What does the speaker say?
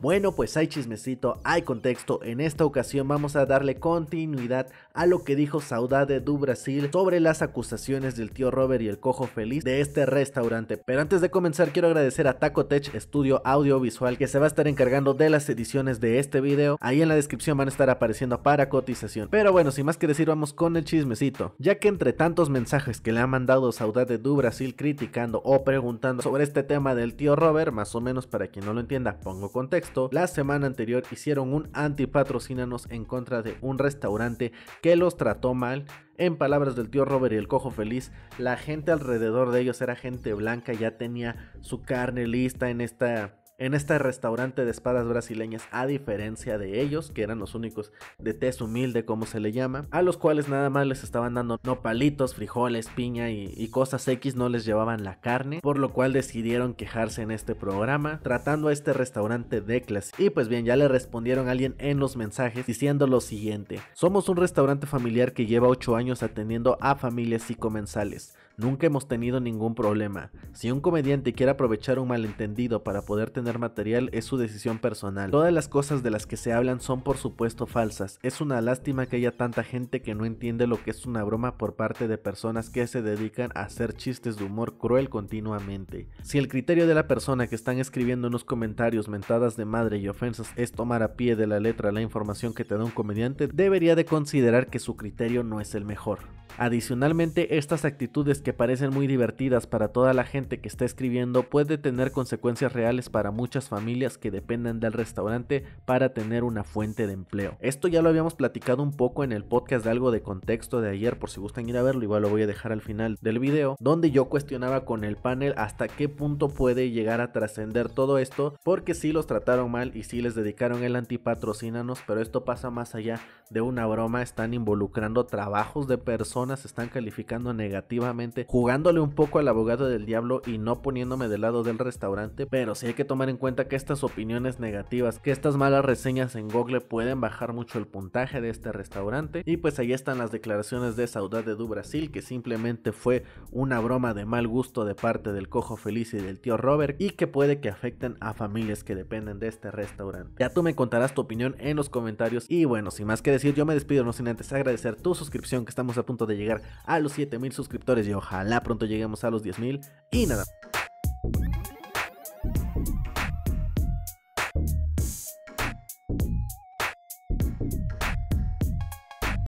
Bueno, pues hay chismecito, hay contexto. En esta ocasión vamos a darle continuidad a lo que dijo Saudade du Brasil sobre las acusaciones del tío Robert y el cojo feliz de este restaurante. Pero antes de comenzar, quiero agradecer a Taco Tech Studio Audiovisual que se va a estar encargando de las ediciones de este video. Ahí en la descripción van a estar apareciendo para cotización. Pero bueno, sin más que decir, vamos con el chismecito. Ya que entre tantos mensajes que le ha mandado Saudade du Brasil criticando o preguntando sobre este tema del tío Robert, más o menos para quien no lo entienda, pongo contexto la semana anterior hicieron un antipatrocínanos en contra de un restaurante que los trató mal. En palabras del tío Robert y el cojo feliz, la gente alrededor de ellos era gente blanca, ya tenía su carne lista en esta en este restaurante de espadas brasileñas, a diferencia de ellos, que eran los únicos de test humilde, como se le llama, a los cuales nada más les estaban dando no palitos, frijoles, piña y, y cosas X, no les llevaban la carne, por lo cual decidieron quejarse en este programa, tratando a este restaurante de clase. Y pues bien, ya le respondieron a alguien en los mensajes diciendo lo siguiente: Somos un restaurante familiar que lleva 8 años atendiendo a familias y comensales. Nunca hemos tenido ningún problema. Si un comediante quiere aprovechar un malentendido para poder tener material es su decisión personal. Todas las cosas de las que se hablan son por supuesto falsas. Es una lástima que haya tanta gente que no entiende lo que es una broma por parte de personas que se dedican a hacer chistes de humor cruel continuamente. Si el criterio de la persona que están escribiendo unos comentarios, mentadas de madre y ofensas es tomar a pie de la letra la información que te da un comediante, debería de considerar que su criterio no es el mejor. Adicionalmente, estas actitudes que parecen muy divertidas para toda la gente que está escribiendo puede tener consecuencias reales para muchas familias que dependen del restaurante para tener una fuente de empleo. Esto ya lo habíamos platicado un poco en el podcast de algo de contexto de ayer, por si gustan ir a verlo, igual lo voy a dejar al final del video, donde yo cuestionaba con el panel hasta qué punto puede llegar a trascender todo esto, porque si los trataron mal y si les dedicaron el antipatrocínanos, pero esto pasa más allá de una broma, están involucrando trabajos de personas se están calificando negativamente, jugándole un poco al abogado del diablo y no poniéndome del lado del restaurante, pero sí hay que tomar en cuenta que estas opiniones negativas, que estas malas reseñas en Google pueden bajar mucho el puntaje de este restaurante. Y pues ahí están las declaraciones de Saudade du Brasil, que simplemente fue una broma de mal gusto de parte del cojo feliz y del tío Robert, y que puede que afecten a familias que dependen de este restaurante. Ya tú me contarás tu opinión en los comentarios. Y bueno, sin más que decir, yo me despido, no sin antes agradecer tu suscripción que estamos a punto de de llegar a los 7000 suscriptores y ojalá pronto lleguemos a los 10000. Y nada,